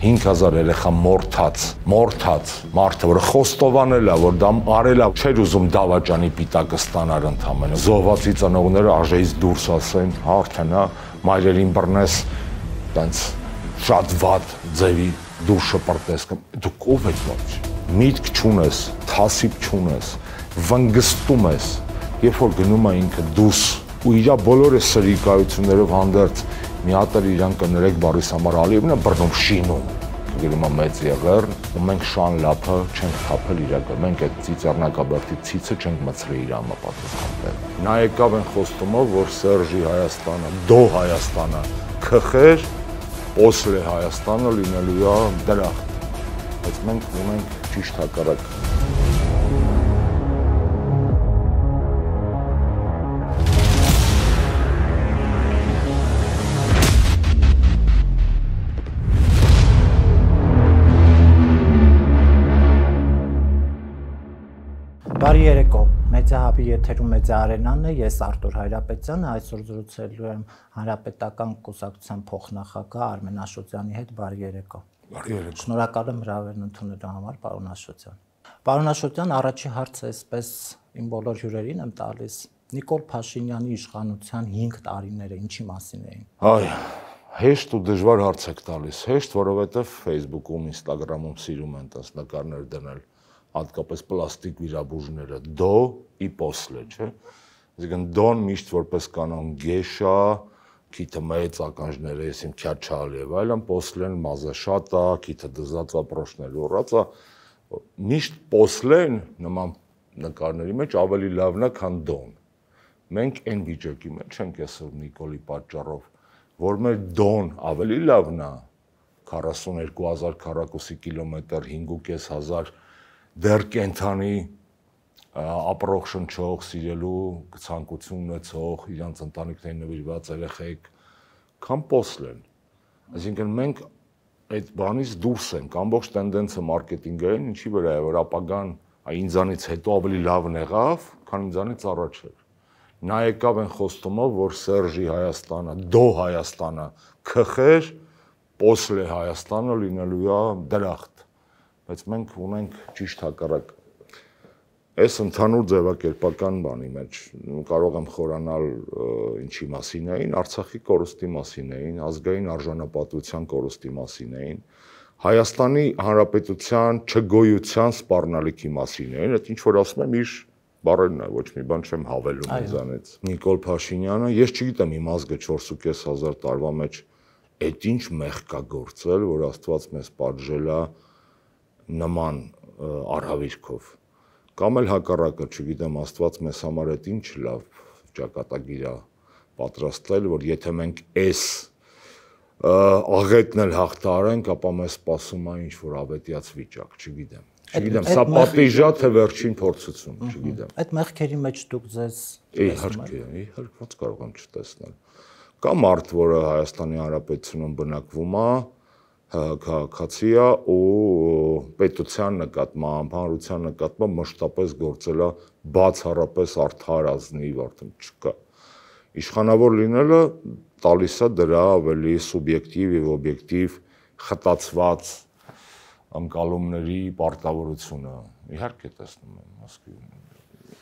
5000 երեխա մորթած, մորթած մարդը, որը խոստովանել է, որ դա արել է, չէր ուզում դավաճանի պիտակը ստանար ընդամենը։ Զոհված ծնողները աժեից դուրս ասեն, հարթեն, հա, մայրերին բռնես, տենց շատ վատ ձևի դուր շպրտես, դու ով ես ոչ։ Միտք չունես, թասիբ չունես, վնգստում ես, երբ որ գնում է ինքը դուս ու իրա բոլորը սրիկայություններով հանդերձ մի հատ էլ իրան կներեք բարույս համար Ալիևն է բռնում շինում գրում է մեծ եղեր ու մենք շան լափը չենք թափել իրակը մենք այդ ծիծեռնակաբերտի ցիցը չենք մցրել իր համապատասխանտել նա եկավ այն խոստումով որ Սերժի Հայաստանը դո Հայաստանը քխեր после Հայաստանը լինելու է դրախտ բայց մենք ունենք ճիշտ հակառակը Բարի երեկո։ Մեծահաբի եթերում Մեծարենանն է, ես Արտուր Հայրապետյանը այսօր զրուցելու եմ Հանրապետական կուսակցության փոխնախագահ Արմեն Աշոտյանի հետ։ Բարի երեկո։ Բարի երեկո։ Շնորհակալ եմ հրավերն ընդունելու համար, պարոն Աշոտյան։ Պարոն Աշոտյան, առաջի հարցը այսպես իմ բոլոր հյուրերին եմ տալիս։ Նիկոլ Փաշինյանի իշխանության 5 տարիները ինչի մասին էին։ Այ հեշտ ու դժվար հարց եք տալիս։ Հեշտ, որովհետև Facebook-ում, Instagram-ում սիրում են տասնականներ դնել հատկապես պլաստիկ վիրաբույժները, դո ի պոսլե, չէ՞։ Այսինքն դոն միշտ որպես կանոն գեշա, քիթը մեծ ականջները, այսինքն քյաչալ եւ այլն, պոսլեն մազաշատա, քիթը դզածա, պրոշնել ուռածա, միշտ պոսլեն նման նկարների մեջ ավելի լավն է, քան դոն։ Մենք այն վիճակի մեջ ենք այսօր Նիկոլի պատճառով, որ մեր դոն ավելի լավն է 42000 քառակուսի կիլոմետր 5500 դեռ կենթանի ապրող շնչող, սիրելու ցանկություն ունեցող, իրանց ընտանիքներին նվիրված երեխեք կամ պոսլեն։ Այսինքն մենք այդ բանից դուրս ենք, ամբողջ տենդենսը մարքեթինգային, ինչի վրա է, որ ապագան ինձանից հետո ավելի լավն եղավ, քան ինձանից առաջ էր։ Նա եկավ այն խոստումով, որ Սերժի Հայաստանը, դո Հայաստանը քխեր, պոսլե Հայաստանը լինելու է դրախտ բայց մենք ունենք ճիշտ հակառակ այս ընդհանուր ձևակերպական բանի մեջ կարող եմ խորանալ ինչի մասին էին, Արցախի կորստի մասին էին, ազգային արժանապատվության կորստի մասին էին, Հայաստանի Հանրապետության չգոյության սпарնալիքի մասին էին, այդ ինչ որ ասում եմ իր բառերն է, ոչ մի բան չեմ հավելում ինձանից։ Նիկոլ Փաշինյանը, ես չգիտեմ իմ ազգը 4.5 հազար տարվա մեջ այդ ինչ մեղքա գործել, որ Աստված մեզ պատժել է, է նման արհավիրքով կամ էլ հակառակը, չգիտեմ, Աստված մեզ համար այդ ինչ լավ ճակատագիր է պատրաստել, որ եթե մենք այս աղետն էլ հաղթարենք, ապա մեզ սպասում է ինչ որ ավետյաց վիճակ, չգիտեմ։ Չգիտեմ, սա պատիժա թե վերջին փորձություն, չգիտեմ։ Այդ մեղքերի մեջ դուք ձեզ իհարկե, իհարկե ո՞նց կարող եմ չտեսնել։ Կամ արդ, որը Հայաստանի Հանրապետությունում բնակվում է, քաղաքացի է ու պետության նկատմամբ, հանրության նկատմամբ մշտապես գործել է բացառապես արթարազնիվ, արդեն չկա։ Իշխանավոր լինելը տալիս է դրա ավելի սուբյեկտիվ եւ օբյեկտիվ խտացված անկալումների պարտավորությունը։ Իհարկե տեսնում եմ Մոսկվայում։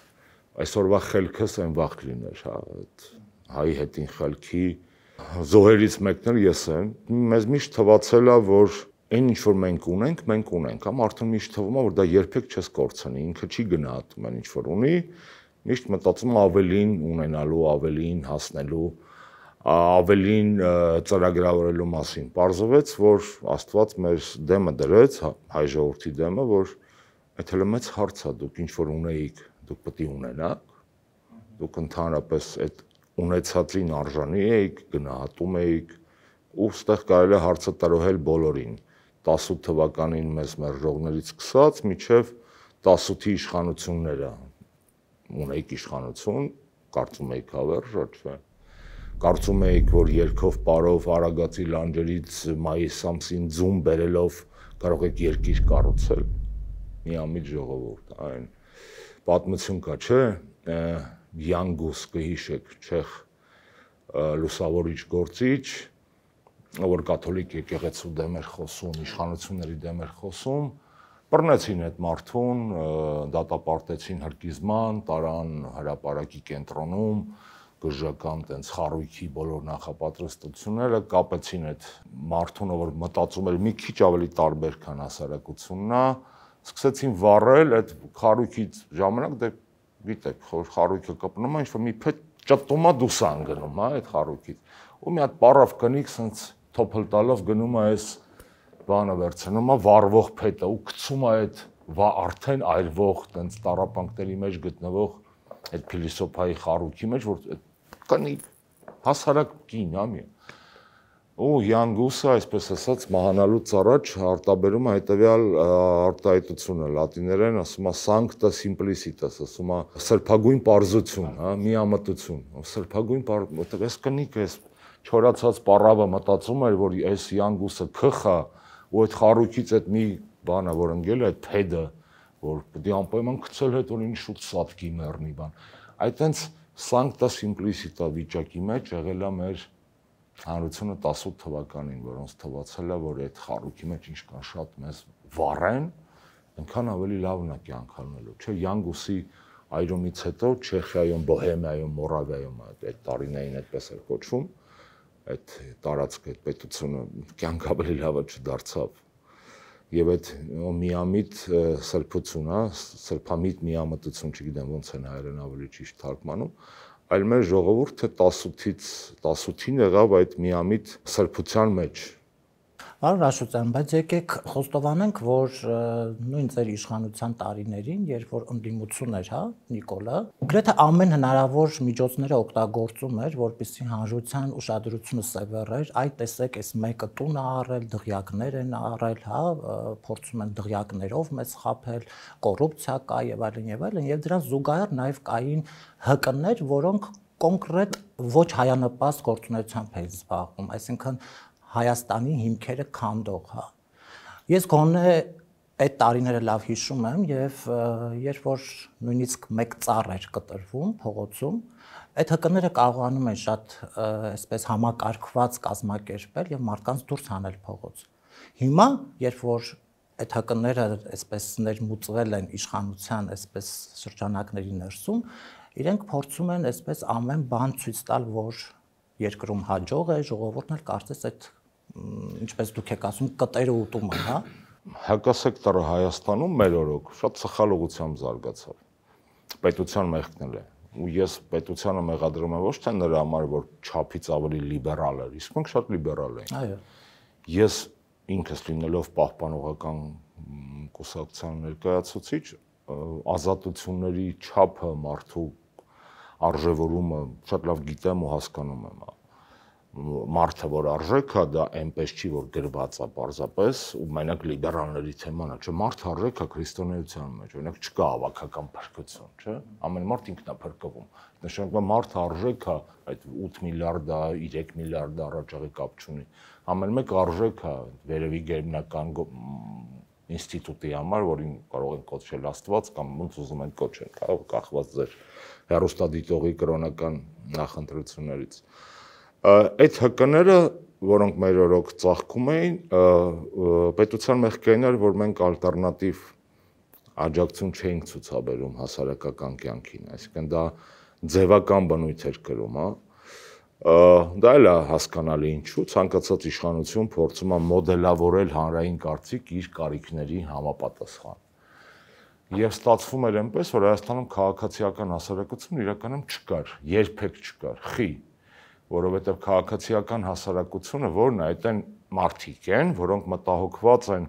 Այսօրվա խելքս այն վաղ լիներ, հա, այդ հայ հետին խելքի հետ զոհերից մեկն էլ ես եմ։ Մեզ միշտ թվացել է, որ այն ինչ որ մենք ունենք, մենք ունենք, կամ հա, արդեն միշտ թվում է, որ դա երբեք չես կորցնի, ինքը չի գնահատում այն ինչ որ ունի, միշտ մտածում ավելին ունենալու, ավելին հասնելու, ավելին ծրագրավորելու մասին։ Պարզվեց, որ Աստված մեր դեմը դրեց, հա, հայ ժողովրդի դեմը, որ այդ հələ մեծ հարց է, դուք ինչ որ ունեիք, դուք պետք է ունենաք։ Դուք ընդհանրապես այդ ունեցածին արժանի էիք, գնահատում էիք, ու ստեղ կարելի է հարցը տրոհել բոլորին 18 թվականին մեզ մերժողներից սկսած միջև 18-ի իշխանությունները ունեիք իշխանություն, կարծում էիք հավերժ, ոչ կարծում էիք, որ երկով parով Արագածի լանջերից մայիս ամսին ձում բերելով կարող եք երկիր կառուցել։ Միամիտ ժողովուրդ, այն պատմություն կա, չէ՞։ Յանգուս կհիշեք, չեխ լուսավորիչ գործիչ, որ կաթոլիկ եկեղեցու դեմ էր խոսում, իշխանությունների դեմ էր խոսում, բռնեցին այդ մարդուն, դատապարտեցին հրկիզման, տարան հրաապարակի կենտրոնում, գժական տենց խարույկի բոլոր նախապատրաստությունները կապեցին այդ մարդուն, որ մտածում էր մի քիչ ավելի տարբեր քան հասարակությունն է, սկսեցին վառել այդ խարույկից ժամանակ դեռ գիտեք, խոր խարույկը կպնում է, ինչ որ մի փեթ ճտտումա դուս ան գնում, հա, այդ խարույկից։ Ու մի հատ պարավ կնիկ, սենց թոփլ տալով գնում է այս բանը վերցնում է վառվող փետը ու գցում է այդ վա արդեն այլվող տենց տարապանքների մեջ գտնվող այդ փիլիսոփայի խարույկի մեջ, որ կնիկ հասարակ կին, հա, մի է ու Յանգուսը, այսպես ասած, մահանալուց առաջ արտաբերում է հետեւյալ արտահայտությունը լատիներեն, ասում է sancta simplicitas, ասում է սրբագույն པարզություն, հա, միամտություն։ Սրբագույն պար, որտեղ էս կնիկ էս չորացած պարավը մտածում էր, որ այս Յանգուսը քխա ու այդ խարուկից այդ մի բանը, որ ընկել է, այդ թեդը, որ պետք է անպայման գցել հետ, որ ինձ շուտ սատկի մեռնի բան։ Այ այտենց sancta simplicita վիճակի մեջ եղել է մեր հանրությունը 18 թվականին, որոնց թվացել է, որ այդ խարույկի մեջ ինչքան շատ մեզ վառեն, այնքան ավելի լավն է կյանքանալու։ Չէ, Յանգուսի այրումից հետո Չեխիայում, Բոհեմիայում, Մորավիայում այդ տարիներին այդպես էր կոչվում, այդ տարածքը, այդ պետությունը կյանք ավելի լավը չդարձավ։ Եվ այդ միամիտ սրբությունը, սրբամիտ միամտություն, չգիտեմ ոնց են հայերեն ավելի ճիշտ թարգմանում, այլ մեր ժողովուրդը 18-ից 18-ին եղավ այդ միամիտ սրբության մեջ Արուր Աշոտյան, բայց եկեք խոստովանենք, որ նույն ծեր իշխանության տարիներին, երբ որ ընդդիմություն էր, հա, Նիկոլը, գրեթե ամեն հնարավոր միջոցները օգտագործում էր, որպեսզի հանրության ուշադրությունը սևեռեր, այ տեսեք, այս մեկը տուն է առել, դղյակներ են առել, հա, փորձում են դղյակներով մեզ խაფել, կոռուպցիա կա եւ այլն եւ այլն, եւ դրան զուգահեռ նաեւ կային ՀԿ-ներ, որոնք կոնկրետ ոչ հայանպաստ գործունեությամբ էին զբաղվում, այսինքն Հայաստանի հիմքերը քանդող, հա։ Ես գոնե այդ տարիները լավ հիշում եմ եւ երբ որ նույնիսկ մեկ ծառ էր կտրվում փողոցում այդ հկները կարողանում են շատ այսպես համակարգված կազմակերպել եւ մարդկանց դուրս հանել փողոց հիմա երբ որ այդ հկները այսպես ներմուծվել են իշխանության այսպես շրջանակների ներսում իրենք փորձում են այսպես ամեն բան ցույց տալ որ երկրում հաջող է ժողովուրդն էլ կարծես այդ ինչպես դուք եք ասում, կտերը ուտում է, հա։ Հակասեկտորը Հայաստանում մեր օրոք շատ սխալ ուղությամբ զարգացավ։ Պետության մեղքն էլ է։ Ու ես պետությանը մեղադրում եմ ոչ թե նրա համար, որ չափից ավելի լիբերալ էր, իսկ մենք շատ լիբերալ էինք։ Այո։ Ես ինքս լինելով պահպանողական կուսակցության ներկայացուցիչ, ազատությունների չափը մարդու արժևորումը շատ լավ գիտեմ ու հասկանում եմ, հա մարդը որ արժեք է, դա այնպես չի որ գրված է պարզապես ու մենակ լիբերալների թեման է, չէ, մարդը արժեք է քրիստոնեության մեջ, օրինակ չկա ավակական փրկություն, չէ, ամեն մարդ ինքն է փրկվում։ Նշանակում է մարդը արժեք է այդ 8 միլիարդը, 3 միլիարդը առաջաղի կապ չունի։ Ամեն մեկ արժեք է վերևի գերբնական ինստիտուտի համար, որին կարող են կոչել Աստված կամ ոնց ուզում են կոչեն, կարող կախված ձեր հերոստադիտողի կրոնական նախընտրություններից այդ ՀԿ-ները որոնք մեր օրոք ծաղկում էին, պետության մեղքերն էր, որ մենք ալտերնատիվ աջակցություն չէինք ցուցաբերում հասարակական կյանքին, այսինքն դա ձևական բնույթ էր կրում, հա։ Դա էլ է հասկանալի ինչու ցանկացած իշխանություն փորձում է մոդելավորել հանրային կարծիք իր կարիքների համապատասխան։ Եվ ստացվում էր այնպես, որ Հայաստանում քաղաքացիական հասարակությունն իրականում չկար, երբեք չկար, խի որովհետև քաղաքացիական հասարակությունը որն է, այդ այն մարդիկ են, որոնք մտահոգված են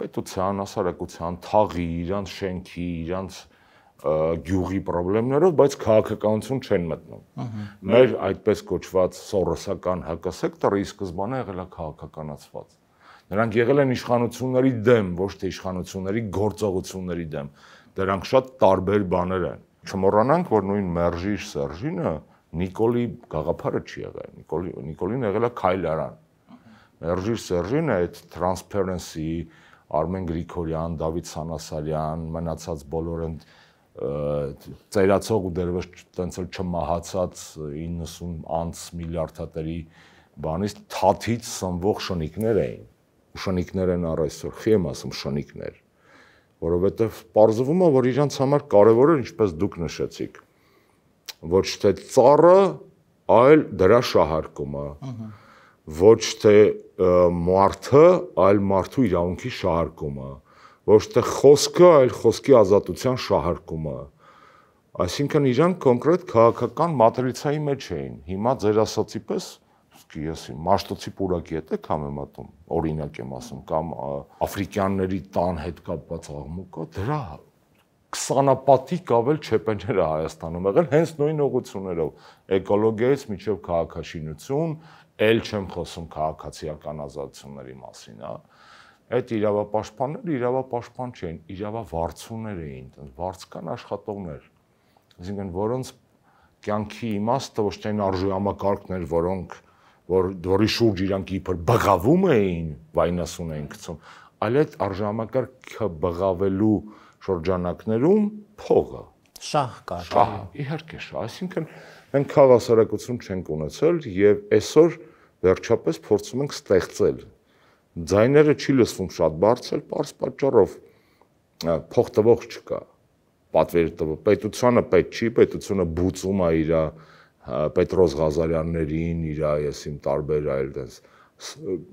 պետության, հասարակության, թաղի, իրանց շենքի, իրանց գյուղի խնդիրներով, բայց քաղաքականություն չեն մտնում։ Մեր այդպես կոչված սորոսական հակասեկտորը ի սկզբանե եղել է քաղաքականացված։ Նրանք եղել են իշխանությունների դեմ, ոչ թե իշխանությունների գործողությունների դեմ։ Դրանք շատ տարբեր բաներ են։ Չմոռանանք, որ նույն Մերժիշ Սերժինը Նիկոլի գաղափարը չի եղել։ Նիկոլի Նիկոլին եղել է քայլարան։ Մերժի Սերժին այդ transparency, Արմեն Գրիգորյան, Դավիթ Սանասարյան, մնացած բոլոր ընդ ծերացող ու դերևս տենց էլ չմահացած 90 անց միլիարդատերի բանից թաթից սնվող շնիկներ էին։ Շնիկներ են առ այսօր, խի եմ ասում շնիկներ, որովհետև parzվում է, որ իրանց համար կարևորը ինչպես դուք նշեցիք, ոչ թե ծառը, այլ դրա շահարկումը։ Ոչ թե մարդը, այլ մարդու իրավունքի շահարկումը։ Ոչ թե խոսքը, այլ խոսքի ազատության շահարկումը։ Այսինքն իրան կոնկրետ քաղաքական մատրիցայի մեջ էին։ Հիմա ձեր ասացի պես ես մաշտոցի պուրակի հետ եք համեմատում, օրինակ եմ ասում, կամ աֆրիկյանների տան հետ կապված աղմուկը, դրա 20-ապատիկ ավել չեպենջերը Հայաստանում եղել հենց նույն ուղություններով էկոլոգիայից միջև քաղաքաշինություն, ել չեմ խոսում քաղաքացիական ազատությունների մասին, հա։ Այդ իրավապաշտպանները իրավապաշտպան չեն, իրավավարցուներ էին, այնտեղ վարցկան աշխատողներ։ Այսինքն որոնց կյանքի իմաստը ոչ թե այն արժույամակարգներ, որոնք որ որի շուրջ իրանք իբր բղավում էին, վայնասուն էին գցում, այլ այդ արժամակարգը բղավելու շրջանակներում փողը շահ կա։ Շահ, իհարկե շահ, այսինքն մենք հավասարակություն չենք ունեցել եւ այսօր վերջապես փորձում ենք ստեղծել։ Ձայները չի լսվում շատ բարձր, པարս պատճառով փող տվող չկա։ Պատվեր տվող պետությանը պետ չի, պետությունը բուծում է իր Պետրոս Ղազարյաններին, իր այս իմ տարբեր այլ դենս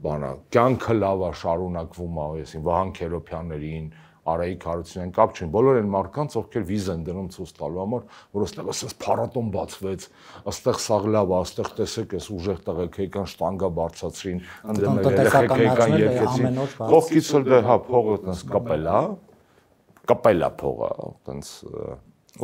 բանա։ Կյանքը լավ է շարունակվում, այսին Վահան Քերոփյաններին, Արայիկ Հարությունյան կապ չունի։ Բոլոր այն մարդկանց, ովքեր վիզ են դնում ցույց տալու համար, որ ըստեղ ասես փառատոն բացվեց, ըստեղ սաղ լավ է, ըստեղ տեսեք, էս ուժեղ տղեկ հեքան շտանգա բարձացրին, ընդդեմ հեքան երկեցին։ Կողքից էլ դե հա փողը տես կպել, հա։ Կպել է փողը, տես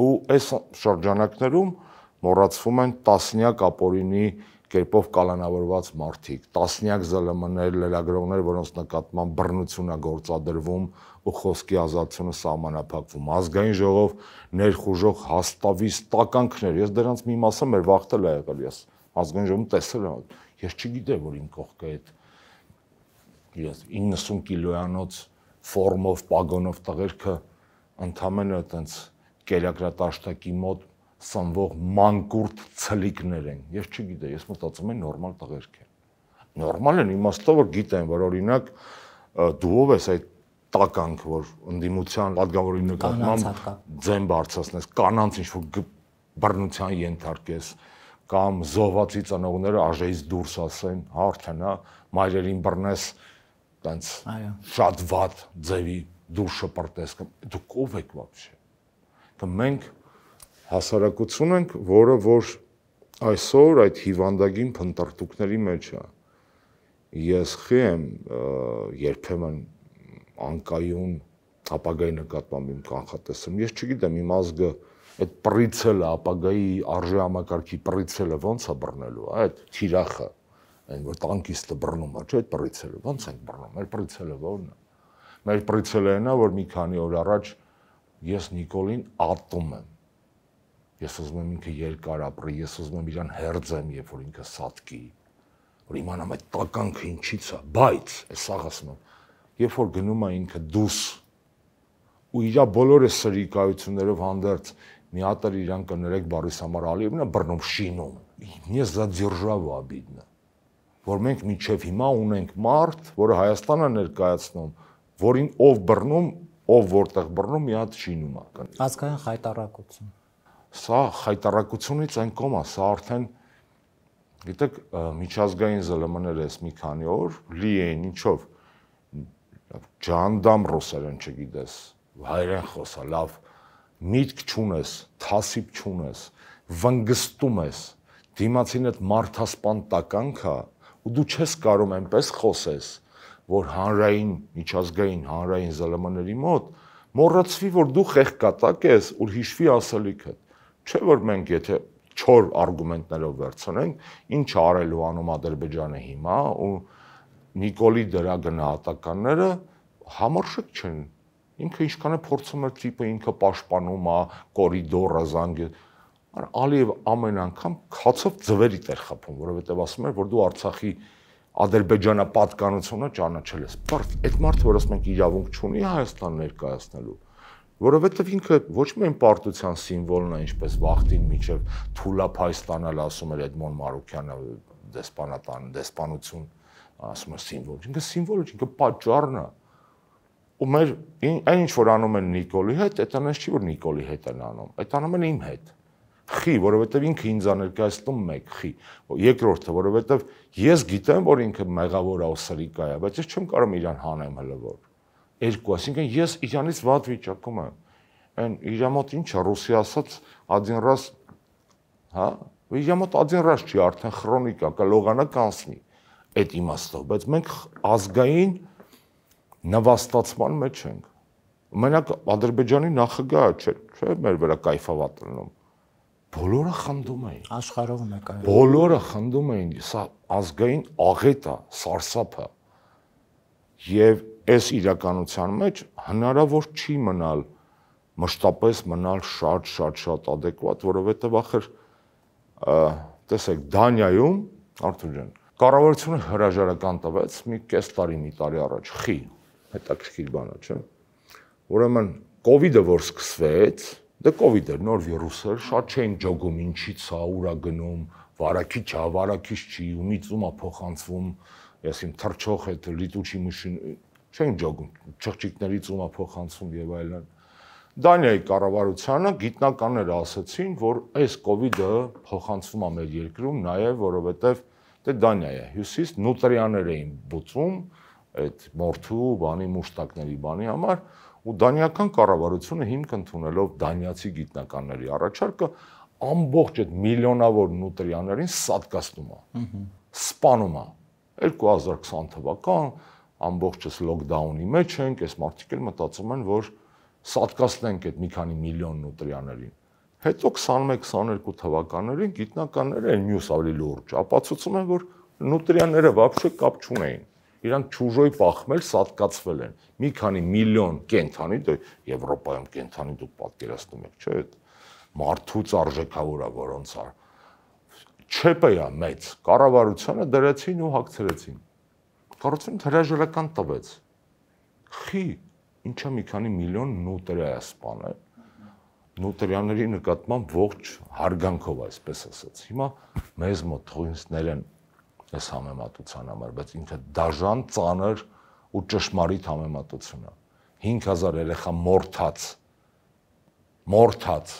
ու այս շրջանակներում մոռացվում են տասնյակ ապօրինի կերպով կալանավորված մարդիկ, տասնյակ ԶԼՄ-ներ, լրագրողներ, որոնց նկատմամբ բռնություն է գործադրվում ու խոսքի ազատությունը սահմանափակվում։ Ազգային ժողով ներխուժող հաստավիս տականքներ, ես դրանց մի մասը մեր վախտել է եղել ես։ Ազգային ժողովում տեսել եմ, ես չգիտեմ, որ իմ կողքը այդ ես 90 կիլոյանոց ֆորմով, պագոնով տղերքը ընդամենը այտենց կերակրատաշտակի մոտ սնվող մանկուրտ ցլիկներ են։ Ես չգիտեի, ես մտածում եմ նորմալ տղերք են։ Նորմալ են իմաստով որ գիտեմ, որ օրինակ դուով ես այդ տականք, որ ընդդիմության պատգամավորի նկատմամբ ձեն բարձրացնես, կանանց ինչ որ բռնության ենթարկես կամ զոհվածի ծնողները աժեից դուրս ասեն, հա արդեն հա մայրերին բռնես տենց այո շատ ված ձևի դուրս շպրտես դուք ով եք вообще կը մենք հասարակություն ենք, որը որ այսօր այդ հիվանդագին փնտրտուքների մեջ է։ Ես խի եմ երբեմն անկայուն ապագայի նկատմամբ իմ կանխատեսում։ Ես չգիտեմ իմ ազգը այդ պրիցելը ապագայի արժե համակարգի պրիցելը ո՞նց է բռնելու, այդ թիրախը, այն որ տանկիստը բռնում է, չէ՞ այդ պրիցելը, ո՞նց են բռնում, այդ պրիցելը ո՞րն է։ Մեր պրիցելը նա որ մի քանի օր առաջ ես Նիկոլին ատում եմ Ես ուզում եմ ինքը երկար ապրի, ես ուզում եմ իրան հերձեմ, երբ որ ինքը սատկի, որ իմանամ այդ տականքը ինչից է, բայց այս աղասնում, երբ որ գնում է ինքը դուս ու իր բոլոր այս սրիկայություններով հանդերձ մի հատ էլ իրան կներեք բարիս համար Ալիևնը բռնում շինում։ Мне за державу обидно, որ մենք միջև հիմա ունենք մարդ, որը Հայաստանը ներկայացնում, որին ով բռնում, ով որտեղ բռնում, մի հատ շինում է։ Ազգային խայտարակություն։ Սա խայտարակությունից այն կոմ է, սա արդեն գիտեք միջազգային ԶԼՄ-ները էս մի քանի օր լի էին ինչով ջանդամ ռուսերեն չգիտես, հայերեն խոսա, լավ, միտք չունես, թասիպ չունես, վնգստում ես, դիմացին այդ մարդասպան տականքա ու դու չես կարող այնպես խոսես, որ հանրային, միջազգային, հանրային ԶԼՄ-ների մոտ մոռացվի, որ դու խեղկատակ ես ու հիշվի ասելիքդ։ Չէ որ մենք եթե չոր արգումենտներով վերցնենք, ինչ արելու անում Ադրբեջանը հիմա ու Նիկոլի դրա գնահատականները համարժեք չեն։ Ինքը ինչքան է փորձում է տիպը ինքը պաշտպանում է կորիդորը զանգը։ Ալիև ամեն անգամ քացով ծվերի տեր խփում, որովհետև ասում էր, որ դու Արցախի Ադրբեջանը պատկանությունը ճանաչել ես։ Բարձ, այդ մարդը, որ ասում ենք իրավունք չունի Հայաստան ներկայացնելու, որովհետև ինքը ոչ միայն պարտության սիմվոլն է, ինչպես վախտին միջև թուլափայ ստանալ ասում էր Էդմոն Մարուկյանը դեսպանատան, դեսպանություն ասում է սիմվոլ։ Ինքը սիմվոլը, ինքը պատճառն է։ Ու մեր այն ինչ որ անում են Նիկոլի հետ, դա նա չի որ Նիկոլի հետ են անում, այդ անում են իմ հետ խի, որովհետև ինքը ինձ է ներկայացնում մեկ խի։ Երկրորդը, որովհետև ես գիտեմ, որ ինքը մեղավոր է, սրիկա է, բայց ես չեմ կարող իրան հանեմ հլը որ երկու, այսինքն ես իրանից վատ վիճակում եմ։ Այն իր մոտ ինչ է ռուսի ասած один раз, հա, իր մոտ один раз չի արդեն քրոնիկա, կա լողանա կանցնի այդ իմաստով, բայց մենք ազգային նվաստացման մեջ ենք։ Մենակ Ադրբեջանի նախագահը չէ, չէ՞ մեր վրա кайֆավատ լինում։ Բոլորը խնդում էին։ Աշխարհով նկարել։ Բոլորը խնդում էին, սա ազգային աղետ է, սարսափ է։ Եվ այս իրականության մեջ հնարավոր չի մնալ մշտապես մնալ շատ-շատ-շատ adekvat, որովհետև ախր տեսեք Դանիայում Արթուր ջան կառավարությունը հրաժարական տվեց մի կես տարի մի տարի առաջ խի հետաքրքիր բան է չէ ուրեմն կոവിഡ്ը որ սկսվեց դա դե կոവിഡ էր նոր վիրուս էր շատ չէին ջոգում ինչից է ուրա գնում վարակիչ է վարակիչ չի ումից ումա փոխանցվում ես իմ թրջող այդ լիտուչի մշին չեն ջոգում չղջիկների ծոմափոխանցում եւ այլն։ Դանիայի կառավարությանը գիտնականները ասացին, որ այս կոവിഡ്ը փոխանցվում է մեր երկրում նաեւ, որովհետեւ դե Դանիա է, հյուսիս նուտրիաներ էին բուծում այդ մորթու բանի մուշտակների բանի համար ու դանիական կառավարությունը հիմք ընդունելով դանիացի գիտնականների առաջարկը ամբողջ այդ միլիոնավոր նուտրիաներին սատկացնում է։ Ահա սպանում է 2020 թվական ամբողջս լոկդաունի մեջ ենք, այս մարդիկ էլ մտածում են, որ սատկացնենք այդ մի քանի միլիոնն ու տրիաներին։ Հետո 21-22 թվականներին գիտնականները են մյուս ավելի լուրջ ապացուցում են, որ նուտրիաները вообще կապ չունեին։ Իրանք ճուժոյ բախմել սատկացվել են։ Մի քանի միլիոն կենթանի դու դե Եվրոպայում կենթանի դու պատկերացնում եք, չէ՞ այդ մարդուց արժեքավորա որոնց է։ Չեպեա մեծ կառավարությունը դրեցին ու հացրեցին կառուցվում հրաժարական տվեց։ Խի, ինչա մի քանի միլիոն նոտրիա սպանել։ Նոտրիաների նկատմամբ ողջ հարգանքով այսպես ասած։ Հիմա մեզ մոտ թույնսներ են այս համեմատության համար, բայց ինքը դաժան ծանր ու ճշմարիտ համեմատություն է։ 5000 երեխա մորթած մորթած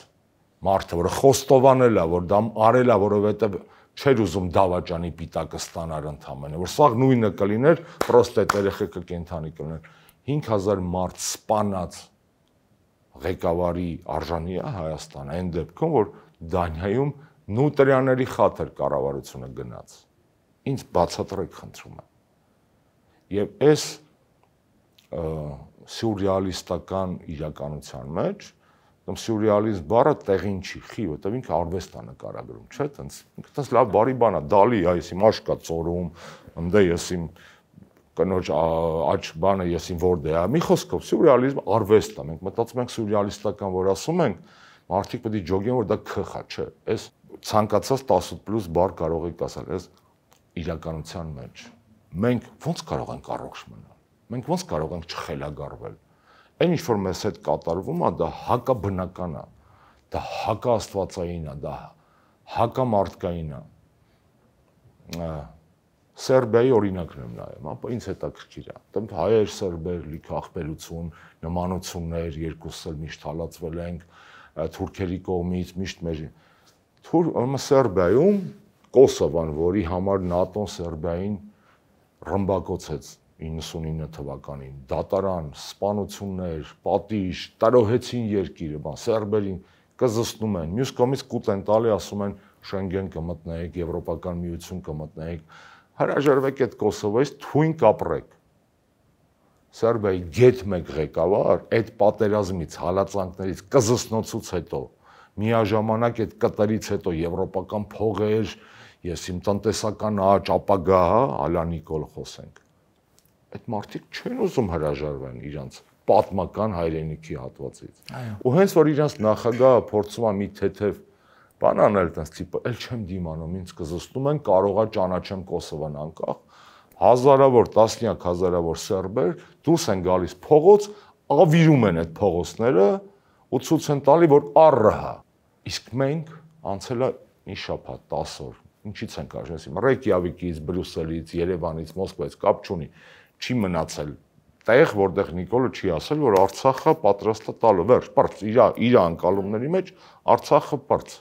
մարդը, որը խոստովանել է, որ դա արել է, որովհետև որ չէր ուզում դավաճանի պիտակը ստանար ընդամենը, որ սաղ նույնը կլիներ, պրոստ այդ երեխեքը կենթանի կլիներ։ 5000 մարդ սպանած ղեկավարի արժանի է Հայաստանը այն դեպքում, որ Դանիայում նուտրիաների խաթ էր կառավարությունը գնաց։ Ինչ բացատրեք խնդրում եմ։ Եվ այս սյուրռեալիստական իրականության մեջ դամ սյուրռեալիզմ բառը տեղին չի խի, որտեվ ինքը արվեստ է նկարագրում, չէ՞, տենց ինքս լավ բարի բան է, դալի, այ ես իմ աշկա ծորում, ընդ է ես իմ կնոջ աչ բանը ես իմ որդ է։ Մի խոսքով սյուրռեալիզմ արվեստ է։ Մենք մտածում ենք սյուրռեալիստական, որ ասում ենք, մարդիկ պետք է ջոգեն, որ դա քխ է, չէ։ Այս ցանկացած 18+ բար կարող եք ասել, այս իրականության մեջ։ Մենք ո՞նց կարող ենք առողջ մնալ։ Մենք ո՞նց կարող ենք չխելագարվել։ Այն ինչ որ մեզ հետ կատարվում է, դա հակաբնական է, դա հակաաստվածային է, դա հակամարտկային է։ Սերբիայի օրինակն եմ նայում, ապա ինձ հետաքրքիր է։ Դեմ հայեր, սերբեր, լիքը ախպելություն, նմանություններ, երկուսս էլ միշտ հալածվել ենք թուրքերի կողմից, միշտ մեր թուր Սերբիայում Կոսովան, որի համար ՆԱՏՕ-ն Սերբիային ռմբակոծեց 99 թվականին դատարան, սպանություններ, պատիժ, տարոհեցին երկիրը, բան սերբերին կզստում են։ Մյուս կողմից կուտ են տալի, ասում են Շենգեն կմտնեիք, Եվրոպական միություն կմտնեիք, հրաժարվեք այդ Կոսովոյից, թույն կապրեք։ Սերբիայի գետ մեկ ղեկավար այդ պատերազմից, հալածանքներից, կզստնոցուց հետո միաժամանակ այդ կտրից հետո եվրոպական փողեր, ես իմ տնտեսական աճ, ապագա, հա, Ալա Նիկոլ խոսենք այդ մարդիկ չեն ուզում հրաժարվեն իրանց պատմական հայրենիքի հատվածից։ Ու հենց որ իրանց նախագահը փորձում է մի թեթև բան անել այդպես տիպը, ել չեմ դիմանում, ինձ կզստում են, կարողա ճանաչեմ Կոսովան անկախ։ Հազարավոր, տասնյակ հազարավոր սերբեր դուրս են գալիս փողոց, ավիրում են այդ փողոցները ու ցույց են տալի, որ առը հա։ Իսկ մենք անցել է մի շաբաթ, 10 օր ինչից են կարժես իմ Ռեյկյավիկից, Բրյուսելից, Երևանից, Մոսկվայից կապ չունի չի մնացել տեղ, որտեղ Նիկոլը չի ասել, որ Արցախը պատրաստ է տալու, վերջ, բարձ, իր իր անկալումների մեջ Արցախը բարձ։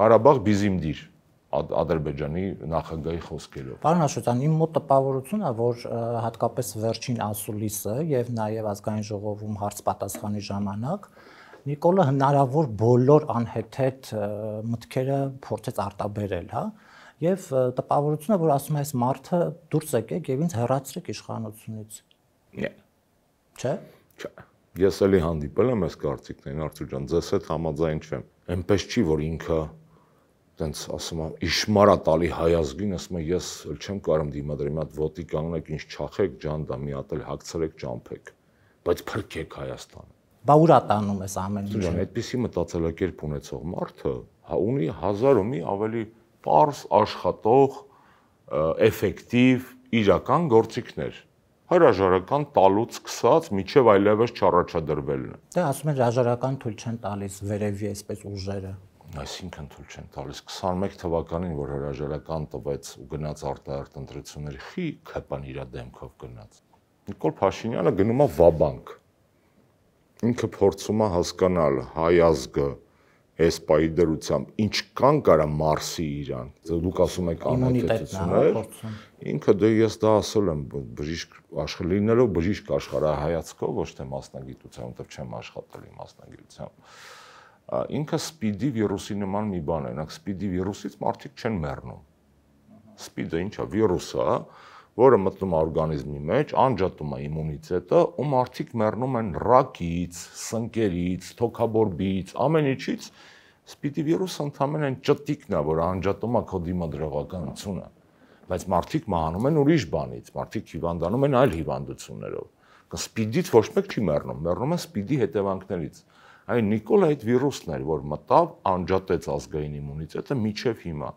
Ղարաբաղ բիզիմդիր Ադրբեջանի նախագահի խոսքերով։ Պարոն Աշոտյան, իմ մոտ տպավորությունն է, որ հատկապես վերջին ասուլիսը եւ նաեւ ազգային ժողովում հարց պատասխանի ժամանակ Նիկոլը հնարավոր բոլոր անհեթեթ մտքերը փորձեց արտաբերել, հա՞ եւ տպավորությունը որ ասում է այս մարդը դուրս եկեք եւ ինձ հեռացրեք իշխանությունից։ Չէ։ Չէ։ Ես էլի հանդիպել եմ այս կարծիքներին Արթուր ջան, ձեզ հետ համաձայն չեմ։ Էնպես չի որ ինքը տենց ասում եմ իշմարա տալի հայազգին, ասում է ես էլ չեմ կարող դիմադրել, մի հատ ոտի կանգնեք, ինչ չախեք, ջան դա մի հատ էլ հացրեք, ճամփեք, բայց փրկեք Հայաստանը։ Բա ուրա տանում ես ամեն ինչը։ Ջան, այդպիսի մտածելակերպ ունեցող մարդը հա, ունի հազար ու մի ավելի པարս աշխատող էֆեկտիվ իրական գործիքներ հրաժարական տալուց սկսած միջև այլևս չառաջադրվելն է։ Դե ասում են հրաժարական թույլ չեն տալիս վերևի այսպես ուժերը։ Այսինքն թույլ չեն տալիս 21 թվականին, որ հրաժարական տվեց ու գնաց արտահերտ ընտրությունների խի քփան իր դեմքով գնաց։ Նիկոլ Փաշինյանը գնում է Վաբանկ։ Ինքը փորձում է հասկանալ հայ ազգը, այս պայի դրությամբ ինչքան կարա մարսի իրան դուք ասում եք անհետեցություններ ինքը դե ես դա ասել եմ բժիշկ աշխատ լինելով բժիշկ աշխարհայացքով ոչ թե մասնագիտությամբ որտեղ չեմ աշխատել մասնագիտությամբ ինքը սպիդի վիրուսի նման մի բան է նա սպիդի վիրուսից մարդիկ չեն մեռնում սպիդը ի՞նչ է վիրուս է որը մտնում է օրգանիզմի մեջ, անջատում է իմունիտետը, ու մարդիկ մեռնում են ռակից, սնկերից, թոքաբորբից, ամեն ինչից։ Սպիտի վիրուսը ընդամենը ճտիկն է, որ անջատում է քո դիմադրողականությունը, բայց մարդիկ մահանում են ուրիշ բանից, մարդիկ հիվանդանում են այլ հիվանդություններով։ Կսպիդից ոչ մեկ չի մեռնում, մեռնում է սպիդի հետևանքներից։ Այն Նիկոլը այդ վիրուսն էր, որ մտավ, անջատեց ազգային իմունիտետը միջև հիմա։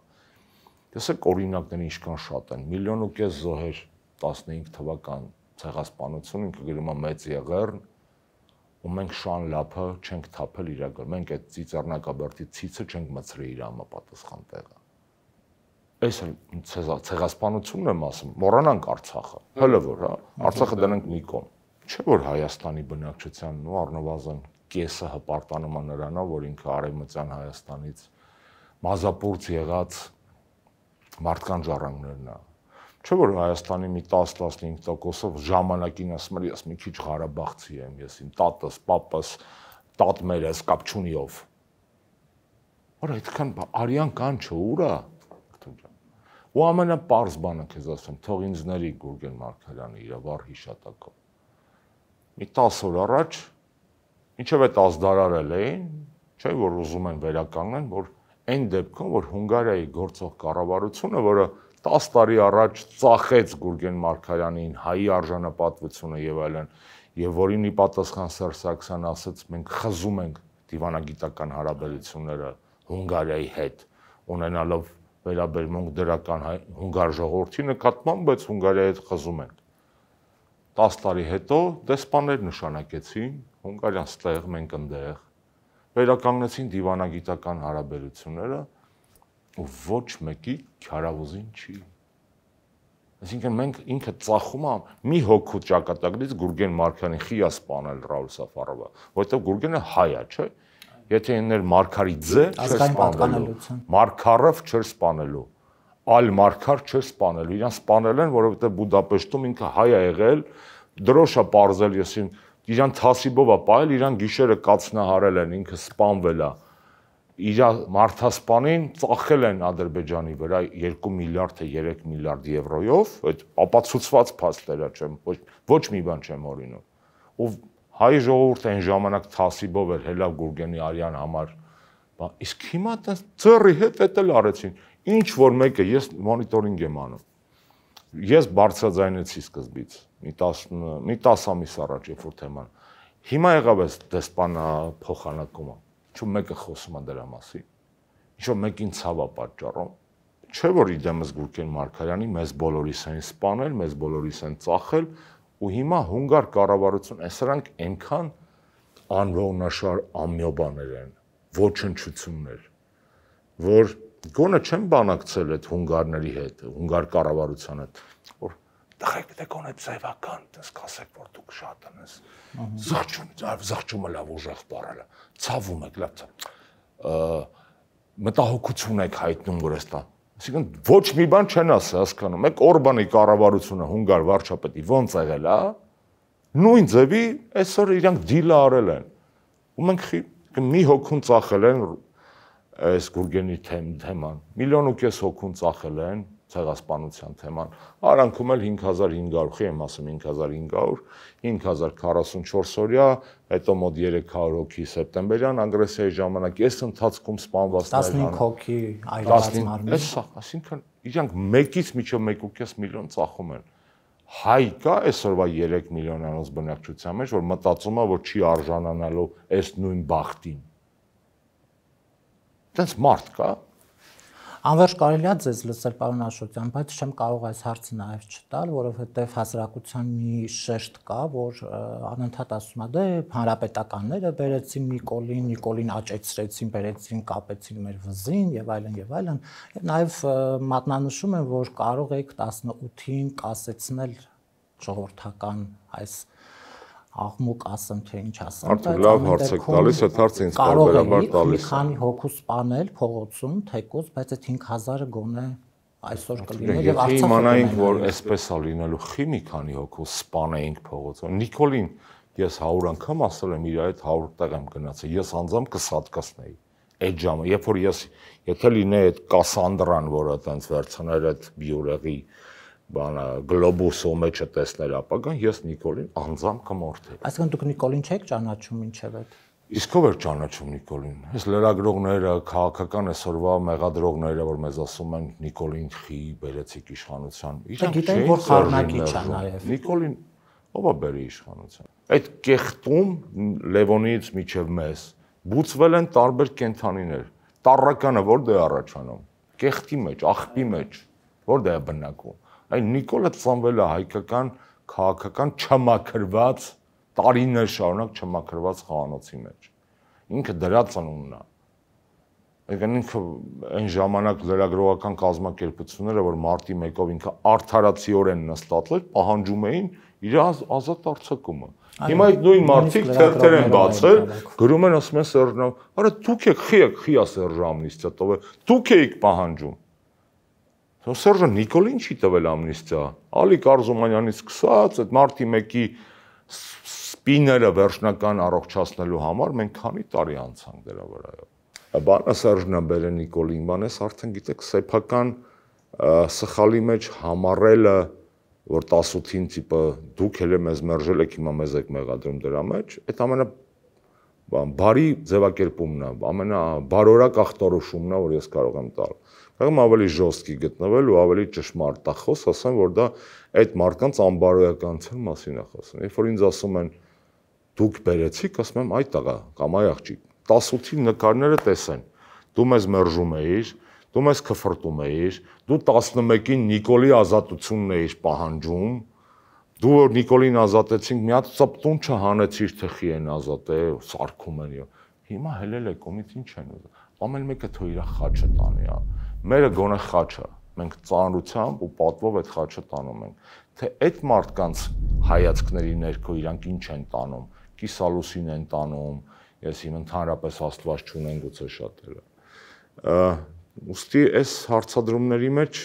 Տեսեք օրինակները ինչքան շատ են։ Միլիոն ու կես զոհեր 15 թվական ցեղասպանություն ինքը գրում է մեծ եղերն ու մենք շան լափը չենք թափել իրագը։ Մենք այդ ծիծեռնակաբերտի ցիցը չենք մցրի իր համապատասխան տեղը։ Այս էլ ցեղասպանությունն եմ ասում, մոռանանք Արցախը։ Հələ որ, հա, Արցախը դնենք մի կողմ։ Չէ որ Հայաստանի բնակչությանն ու առնվազն կեսը հպարտանում է նրանով, որ ինքը արևմտյան Հայաստանից մազապուրց եղած մարդկանց ժառանգներն է։ Չէ որ Հայաստանի մի 10-15%-ով ժամանակին ասում եմ, ես մի քիչ Ղարաբաղցի եմ, ես իմ տատս, papas, տատմերս կապ չունի ով։ Որ այդքան արյան կան չէ, ուրա։ Ու ամենապարզ բանը քեզ ասեմ, թող ինձների Գուրգեն Մարկարյանը իր վառ հիշատակով։ Մի 10 օր առաջ ինչև է 10 դարարել էին, չէ՞ որ ուզում են վերականգնել, որ այն դեպքում, որ Հունգարիայի գործող կառավարությունը, որը 10 տարի առաջ ծախեց Գուրգեն Մարկարյանին հայի արժանապատվությունը եւ այլն, եւ որին ի պատասխան Սերժ Սարգսյանն ասաց, մենք խզում ենք դիվանագիտական հարաբերությունները Հունգարիայի հետ, ունենալով վերաբերմունք դրական հունգար ժողովրդի նկատմամբ, բայց Հունգարիայի հետ խզում ենք։ 10 տարի հետո դեսպաններ նշանակեցին Հունգարիան ստեղ, մենք ընդեղ վերականգնեցին դիվանագիտական հարաբերությունները ու ոչ մեկի քարավուզին չի Այսինքն մենք ինքը ծախումը մի հոգու ճակատագրից Գուրգեն Մարկյանին խիա սپانել Ռաուլ Սաֆարովը, որովհետև Գուրգենը հայ է, չէ՞։ Եթե իններ Մարկարիձե չէր սپانելու, Մարկարով չէր սپانելու, այլ Մարկար չէր սپانելու, իրան սپانել են, որովհետև Բուդապեշտում ինքը հայ է եղել, դրոշը բարձել եսին իրան թասիբով է պահել, իրան գիշերը կացնահարել են, ինքը սպանվել է։ Իր մարդասպանին ծախել են Ադրբեջանի վրա 2 միլիարդ թե 3 միլիարդ եվրոյով, այդ ապացուցված փաստերը չեմ, ոչ ոչ մի բան չեմ օրինում։ Ով հայ ժողովուրդը այն ժամանակ թասիբով էր Հելավ Գուրգենի արյան համար Բա իսկ հիմա այտենց ծառի հետ էտել արեցին։ Ինչ որ մեկը ես մոնիտորինգ եմ անում ես բարձրաձայնեցի սկզբից մի 10 մի 10 ամիս առաջ երբ որ թեման հիմա եղավ էս դեսպանա փոխանակումը ինչու մեկը խոսում է դրա մասին ինչու մեկին ցավ է պատճառում չէ որ իդեմս Գուրգեն Մարկարյանի մեզ բոլորիս են սպանել մեզ բոլորիս են ծախել ու հիմա հունգար կառավարություն այսրանք այնքան անվողնաշար ամյոբաներ են ոչնչություններ որ գոնը չեմ բանակցել այդ հունգարների հետ, հունգար կառավարության հետ, որ տղեկ դե գոնե ծևական, դες կասեք որ դուք շատ ես։ Զղջում, զղջումը լավ ուժեղ բառալ է։ Ցավում եք, լավ ցավ։ Մտահոգություն եք հայտնում որ էստա։ Այսինքն ոչ մի բան չեն ասի, հասկանում եք, Օրբանի կառավարությունը հունգար վարչապետի ոնց եղել է։ Նույն ձևի այսօր իրանք դիլը արել են։ Ու մենք մի հոգուն ծախել են այս Գուրգենի թեմ թեման։ Միլիոն ու կես հոգուն ծախել են ցեղասպանության թեման։ Արանքում էլ 5500, խի եմ ասում 5500, 5044 օրյա, հետո մոտ 300 հոգի սեպտեմբերյան ագրեսիայի ժամանակ այս ընթացքում սպանվածներն 15 հոգի այլացան արմեն։ Էս սա, այսինքն իրանք 1-ից միջով 1.5 միլիոն ծախում են հայ կա այսօրվա 3 միլիոն անոց բնակչության մեջ, որ մտածում է, որ չի արժանանալու այս նույն բախտին։ Տենց մարդ կա։ Անverջ կարելի է ձեզ լսել պարոն Աշոտյան, բայց չեմ կարող այս հարցը նաև չտալ, որովհետև հասարակության մի շեշտ կա, որ անընդհատ ասում է, դե հանրապետականները բերեցին Նիկոլին, Նիկոլին աճեցրեցին, բերեցին, կապեցին մեր վզին եւ այլն եւ այլն, եւ նաև մատնանշում են, որ կարող եք 18-ին կասեցնել ժողովրդական այս աղմուկ ասեմ թե ինչ ասեմ Արդյոք լավ հարց եք տալիս, այդ հարցը ինձ բարբերաբար տալիս։ Կարող եք մի քանի հոգու սپانել փողոցում, թեկուզ, բայց այդ 5000-ը գոնե այսօր կլիներ եւ Արցախը։ Եթե իմանայինք, որ այսպես է լինելու խի մի քանի հոգու սپانեինք փողոցում։ Նիկոլին ես 100 անգամ ասել եմ իր այդ 100 տեղ եմ գնացել։ Ես անձամ կսատկացնեի այդ ժամը, երբ որ ես եթե լինեի այդ Կասանդրան, որը այտենց վերցներ այդ բյուրեղի բան գլոբուսո մեջը տեսնել ապագան, ես Նիկոլին անձամբ կմորթեի։ Այսինքն դուք Նիկոլին չեք ճանաչում ինչև է։ Իսկ ով էր ճանաչում Նիկոլին։ Այս լրագրողները, քաղաքական այսօրվա մեղադրողները, որ մեզ ասում են Նիկոլին խի բերեցիք իշխանության։ Իրանք գիտեն, որ խառնակիչ է նաև։ Նիկոլին ով է բերի իշխանության։ Այդ կեղտում Լևոնից միջև մեզ բուծվել են տարբեր կենթանիներ։ Տարրականը որտե՞ղ դե առաջանում։ Կեղտի մեջ, աղբի մեջ, որտե՞ղ դե է բնակվում։ Այն Նիկոլա Սամվելը հայկական քաղաքական չմաքրված տարիներ շարունակ չմաքրված խանոցի մեջ։ Ինքը դրա ծնունդն է։ Եկան ինքը այն ժամանակ լրագրողական կազմակերպությունները, որ մարտի 1-ով ինքը արթարացիորեն նստածել, պահանջում էին իր ազատ արձակումը։ Հիմա այդ նույն մարտիկ թերթեր են բացել, գրում են ասում են Սերժան, արա դուք եք խի եք խիա Սերժան Ամնիստիա տովը, դուք եք պահանջում։ Սերժը Նիկոլին չի տվել ամնիստիա։ Ալիկ Արզումանյանից սկսած այդ մարտի 1-ի սպիները վերջնական առողջացնելու համար մենք քանի տարի անցանք դրա վրա։ Բանը Սերժնա Բերե Նիկոլին, բանես արդեն գիտեք սեփական սխալի մեջ համառելը որ 18-ին տիպը դուք էլ մեզ մերժել եք, հիմա մեզ եք մեղադրում դրա մեջ, այդ ամենը բան բարի ձևակերպումն է, ամենաբարորակ ախտորոշումն է, որ ես կարող եմ տալ։ Կամ ավելի ժոստկի գտնվել ու ավելի ճշմարտախոս ասեմ, որ դա այդ մարդկանց անբարոյականության մասին է խոսում։ Երբ որ ինձ ասում են դուք բերեցիք, ասում եմ այ տղա կամ այ աղջիկ, 18 նկարները տեսեն։ Դու մեզ մերժում էիր, դու մեզ քֆրտում էիր, դու 11-ին Նիկոլի ազատությունն էիր պահանջում, դու որ Նիկոլին ազատեցինք, մի հատ ծպտուն չհանեցիր թխի են ազատել, սարկում են եւ հիմա հելել է կոմից ինչ են ուզում։ Ամեն մեկը թող իր խաչը տանի, հա։ Մերը գոնե խաչը։ Մենք ծանրությամբ ու պատվով այդ խաչը տանում ենք։ Թե այդ մարդկանց հայացքների ներքո իրանք ինչ են տանում, կիսալուսին են տանում, ես իմ ընդհանրապես աստված չունեն գուցե շատերը։ Ոստի այս հարցադրումների մեջ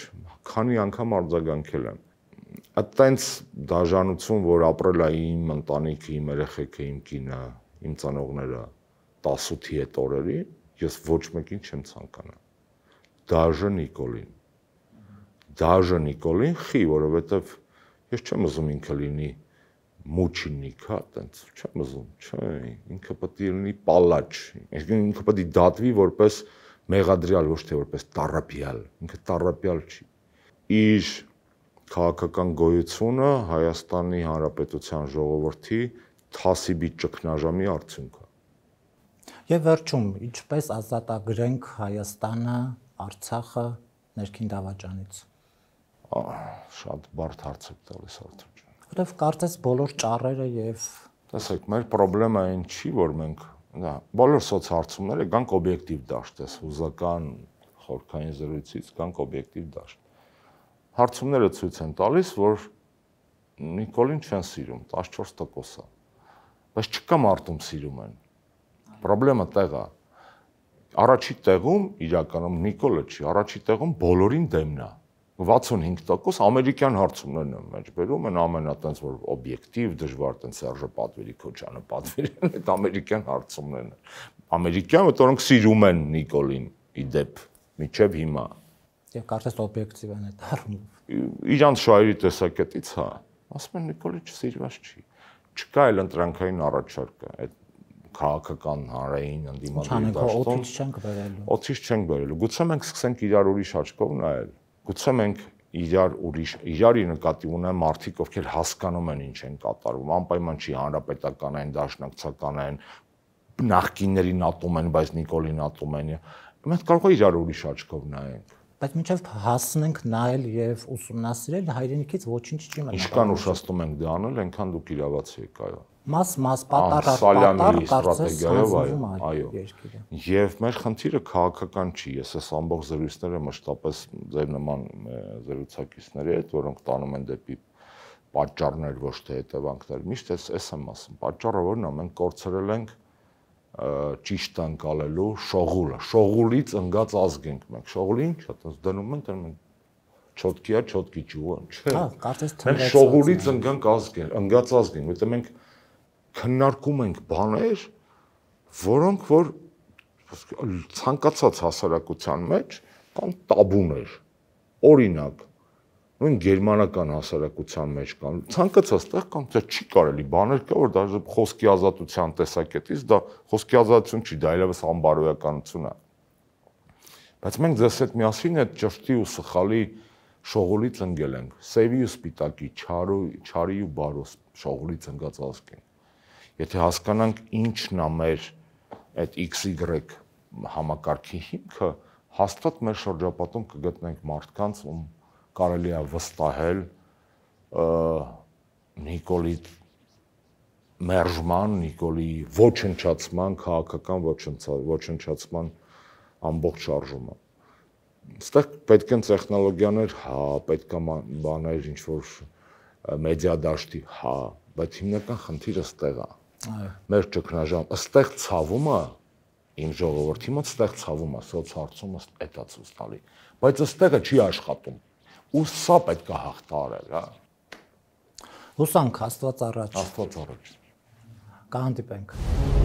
քանի անգամ արձագանքել եմ այտենց դաժանություն, որ ապրել է իմ ընտանիքը, իմ երեխեքը, իմ կինը, իմ ծանողները 18-ի այդ օրերին, ես ոչ մեկին չեմ ցանկանա։ Դաժը Նիկոլին։ Դաժը Նիկոլին խի, որովհետև ես չեմ ուզում ինքը լինի մուչինիկ, հա, այտենց չեմ ուզում, չէ, ինքը պետք է լինի պալաչ։ Ինքը պետք է դատվի որպես մեղադրյալ, ոչ թե որպես տարապյալ։ Ինքը տարապյալ չի։ Իր քաղաքական գոյությունը Հայաստանի Հանրապետության ժողովրդի թասիբի ճգնաժամի արդյունք է։ Եվ վերջում, ինչպես ազատագրենք Հայաստանը, Արցախը ներքին դավաճանից։ Ա, շատ բարդ հարց եք տալիս արդեն։ Որտեվ կարծես բոլոր ճառերը եւ տեսեք, մեր խնդրեմը այն չի, որ մենք դա բոլոր սոցհարցումները կան օբյեկտիվ դաշտ, ես հուզական խորքային զրույցից կան օբյեկտիվ դաշտ հարցումները ցույց են տալիս, որ Նիկոլին չեն սիրում, 14%-ը։ Բայց չկա մարդում սիրում են։ Պրոբլեմը տեղ է։ Առաջի տեղում իրականում Նիկոլը չի, առաջի տեղում բոլորին դեմն է։ 65% ամերիկյան հարցումներն են մեջ բերում են ամենա տենց որ օբյեկտիվ դժվար տենց Սերժը Պատվերի Քոչյանը Պատվերին այդ ամերիկյան հարցումներն են։ Ամերիկյան, որոնք սիրում են Նիկոլին ի դեպ միջև հիմա։ Եվ կարծես օբյեկտիվ են այդ առումով։ Իրանց շահերի տեսակետից, հա, ասում են Նիկոլիչը սիրված չի։ Չկա այլ ընտրանքային առաջարկը այդ քաղաքական հանրային ընդդիմադիրի դաշտում։ Չանենք օթից չենք վերելու։ Օթից չենք վերելու։ Գուցե մենք սկսենք իրար ուրիշ աչքով նայել։ Գուցե մենք իրար ուրիշ իրարի նկատի ունեն մարդիկ, ովքեր հասկանում են ինչ են կատարում։ Անպայման չի հանրապետականային դաշնակցականային նախկիններին ատում են, բայց Նիկոլին ատում են։ Մենք կարող է իրար ուրիշ աչքով նայենք բայց մինչև հասնենք նայել եւ ուսումնասիրել հայրենիքից ոչինչ չի մնա։ Ինչքան ուշացնում ենք դա դե անել, այնքան դուք իրավացի եք, այո։ Մաս մաս պատարակ պատարակ ստրատեգիայով այո, այո։ Եվ մեր խնդիրը քաղաքական չի, ես այս ամբողջ զրույցները մշտապես ձեր նման զրուցակիցների հետ, որոնք տանում են դեպի պատճառներ ոչ թե հետևանքներ։ Միշտ էս էս եմ ասում, պատճառը որն է, մենք կորցրել ենք ճիշտ անցալելու շողուլը։ Շողուլից ընկած ազգ ենք մենք։ Շողուլին ի՞նչ է, դες դնում են, դնում են չոտկիա, չոտկի ճուա, չէ։ Հա, կարծես թվեց։ Մենք շողուլից ընկանք ազգ են, ընկած ազգ ենք, որտեղ մենք քննարկում ենք բաներ, որոնք որ ցանկացած հասարակության մեջ կան տաբուներ։ Օրինակ, նույն գերմանական հասարակության մեջ կան։ Ցանկացած տեղ կամ դա չի կարելի բաներ կա որ դաժե խոսքի ազատության տեսակետից դա խոսքի ազատություն չի, դա իրավես անբարոյականություն է։ Բայց մենք ձեզ հետ միասին այդ ճշտի ու սխալի շողոլից ընկել ենք, սևի ու սպիտակի, չարու, չարի ու բարոս շողոլից ընկած ազգին։ Եթե հասկանանք ինչն է մեր այդ XY համակարգի հիմքը, հաստատ մեր շրջապատում կգտնենք մարդկանց, ում կարելի է վստահել Նիկոլի մերժման, Նիկոլի ոչնչացման, քաղաքական ոչնչացման ամբողջ շարժումը։ Այստեղ պետք են տեխնոլոգիաներ, հա, պետք է բաներ ինչ որ մեդիա դաշտի, հա, բայց հիմնական խնդիրը ստեղ է։ Մեր ճգնաժամ, ըստեղ ցավումը իմ ժողովրդի մոտ ստեղ ցավում է, սոցհարցում է դա ցույց տալի։ Բայց ըստեղը չի աշխատում ու սա պետք է հաղթարել, հա։ Հուսանք Աստված առաջ։ Աստված առաջ։ Կհանդիպենք։ Կա